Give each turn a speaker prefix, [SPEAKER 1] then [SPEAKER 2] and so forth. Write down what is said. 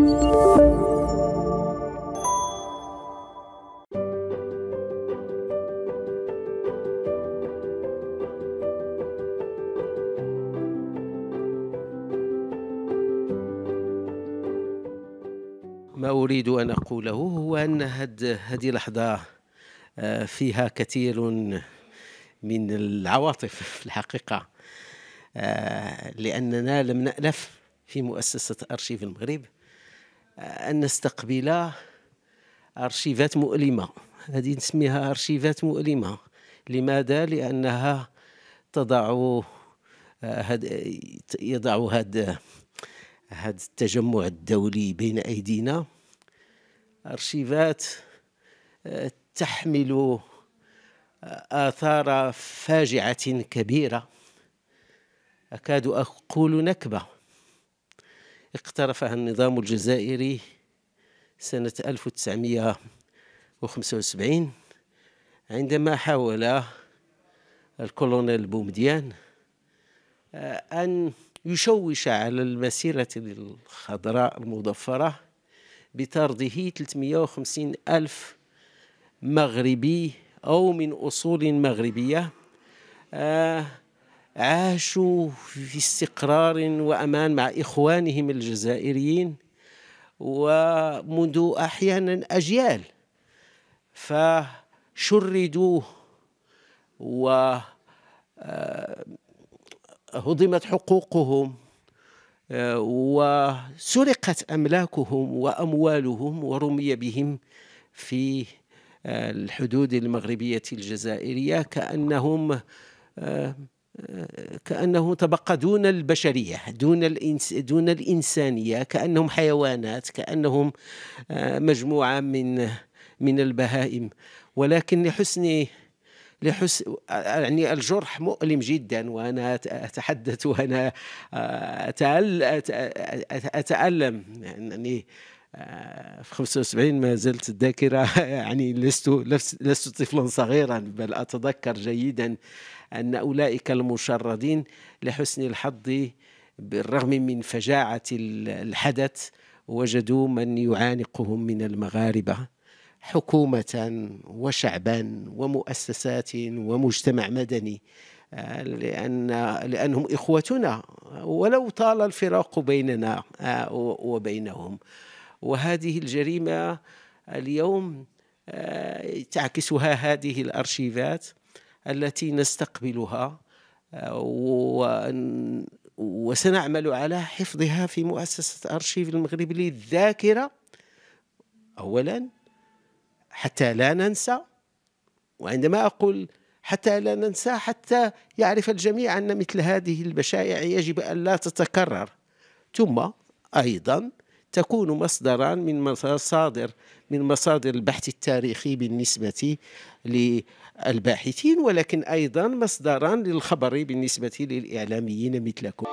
[SPEAKER 1] ما أريد أن أقوله هو أن هد هذه لحظة آه، فيها كثير من العواطف في الحقيقة آه، لأننا لم نألف في مؤسسة أرشيف المغرب أن نستقبل أرشيفات مؤلمة هذه نسميها أرشيفات مؤلمة لماذا؟ لأنها تضع آه، هاد يضع هذا هذا التجمع الدولي بين أيدينا أرشيفات آه، تحمل آه، آثار فاجعة كبيرة أكاد أقول نكبة اقترفها النظام الجزائري سنة 1975 عندما حاول الكولونيل بومديان آه، أن يشوش على المسيرة الخضراء المضفرة بطرده 350 ألف مغربي أو من أصول مغربية آه، عاشوا في استقرار وامان مع اخوانهم الجزائريين ومنذ احيانا اجيال فشردوا و آه، هضمت حقوقهم آه، وسرقت املاكهم واموالهم ورمي بهم في آه، الحدود المغربيه الجزائريه كانهم كانه تبقى دون البشريه دون الإنس دون الانسانيه كانهم حيوانات كانهم آه، مجموعه من من البهائم ولكن لحسن لحس يعني الجرح مؤلم جدا وانا اتحدث وانا آه، اتالم يعني آه، في 75 ما زلت الذاكرة يعني لست لست طفلا صغيرا بل أتذكر جيدا أن أولئك المشردين لحسن الحظ بالرغم من فجاعة الحدث وجدوا من يعانقهم من المغاربة حكومة وشعبا ومؤسسات ومجتمع مدني آه، لأن لأنهم إخوتنا ولو طال الفراق بيننا آه، وبينهم وهذه الجريمه اليوم آه، تعكسها هذه الارشيفات التي نستقبلها آه، وسنعمل على حفظها في مؤسسه ارشيف المغرب للذاكره اولا حتى لا ننسى وعندما اقول حتى لا ننسى حتى يعرف الجميع ان مثل هذه البشائع يجب ان لا تتكرر ثم ايضا تكون مصدرا من مصادر من مصادر البحث التاريخي بالنسبة للباحثين ولكن أيضا مصدرا للخبر بالنسبة للإعلاميين مثلكم